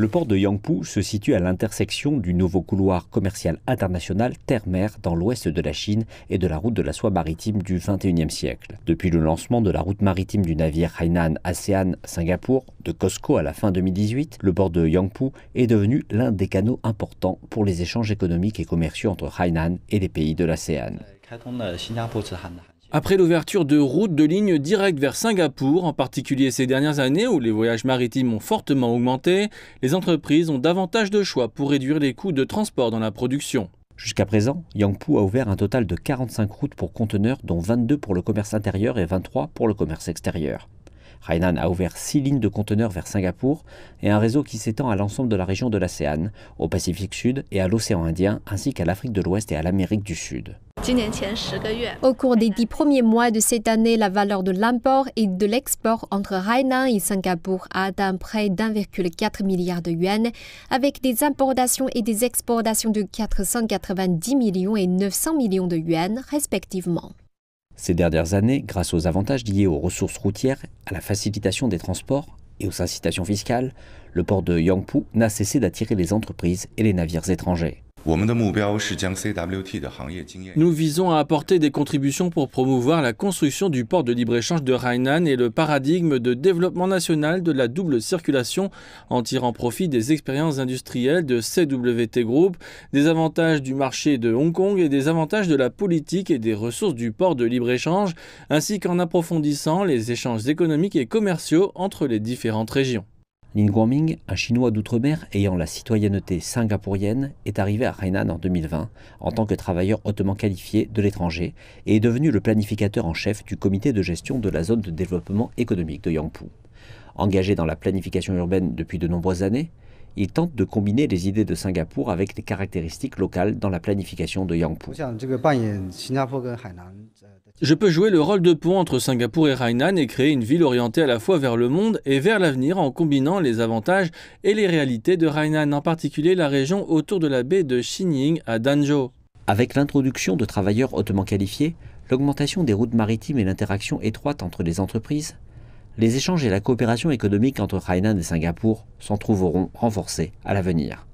Le port de Yangpu se situe à l'intersection du nouveau couloir commercial international terre-mer dans l'ouest de la Chine et de la route de la soie maritime du XXIe siècle. Depuis le lancement de la route maritime du navire Hainan ASEAN-Singapour de COSCO à la fin 2018, le port de Yangpu est devenu l'un des canaux importants pour les échanges économiques et commerciaux entre Hainan et les pays de l'ASEAN. Euh, après l'ouverture de routes de lignes directes vers Singapour, en particulier ces dernières années où les voyages maritimes ont fortement augmenté, les entreprises ont davantage de choix pour réduire les coûts de transport dans la production. Jusqu'à présent, Yangpu a ouvert un total de 45 routes pour conteneurs, dont 22 pour le commerce intérieur et 23 pour le commerce extérieur. Hainan a ouvert 6 lignes de conteneurs vers Singapour et un réseau qui s'étend à l'ensemble de la région de l'ASEAN, au Pacifique Sud et à l'océan Indien, ainsi qu'à l'Afrique de l'Ouest et à l'Amérique du Sud. Au cours des dix premiers mois de cette année, la valeur de l'import et de l'export entre Hainan et Singapour a atteint près d'1,4 milliard de yuans, avec des importations et des exportations de 490 millions et 900 millions de yuans, respectivement. Ces dernières années, grâce aux avantages liés aux ressources routières, à la facilitation des transports et aux incitations fiscales, le port de Yangpu n'a cessé d'attirer les entreprises et les navires étrangers. Nous visons à apporter des contributions pour promouvoir la construction du port de libre-échange de Hainan et le paradigme de développement national de la double circulation en tirant profit des expériences industrielles de CWT Group, des avantages du marché de Hong Kong et des avantages de la politique et des ressources du port de libre-échange, ainsi qu'en approfondissant les échanges économiques et commerciaux entre les différentes régions. Lin Guangming, un Chinois d'outre-mer ayant la citoyenneté singapourienne, est arrivé à Hainan en 2020 en tant que travailleur hautement qualifié de l'étranger et est devenu le planificateur en chef du comité de gestion de la zone de développement économique de Yangpu. Engagé dans la planification urbaine depuis de nombreuses années, il tente de combiner les idées de Singapour avec les caractéristiques locales dans la planification de Yangpu. Je peux jouer le rôle de pont entre Singapour et Hainan et créer une ville orientée à la fois vers le monde et vers l'avenir en combinant les avantages et les réalités de Hainan, en particulier la région autour de la baie de Xining à Danzhou. Avec l'introduction de travailleurs hautement qualifiés, l'augmentation des routes maritimes et l'interaction étroite entre les entreprises, les échanges et la coopération économique entre Hainan et Singapour s'en trouveront renforcés à l'avenir.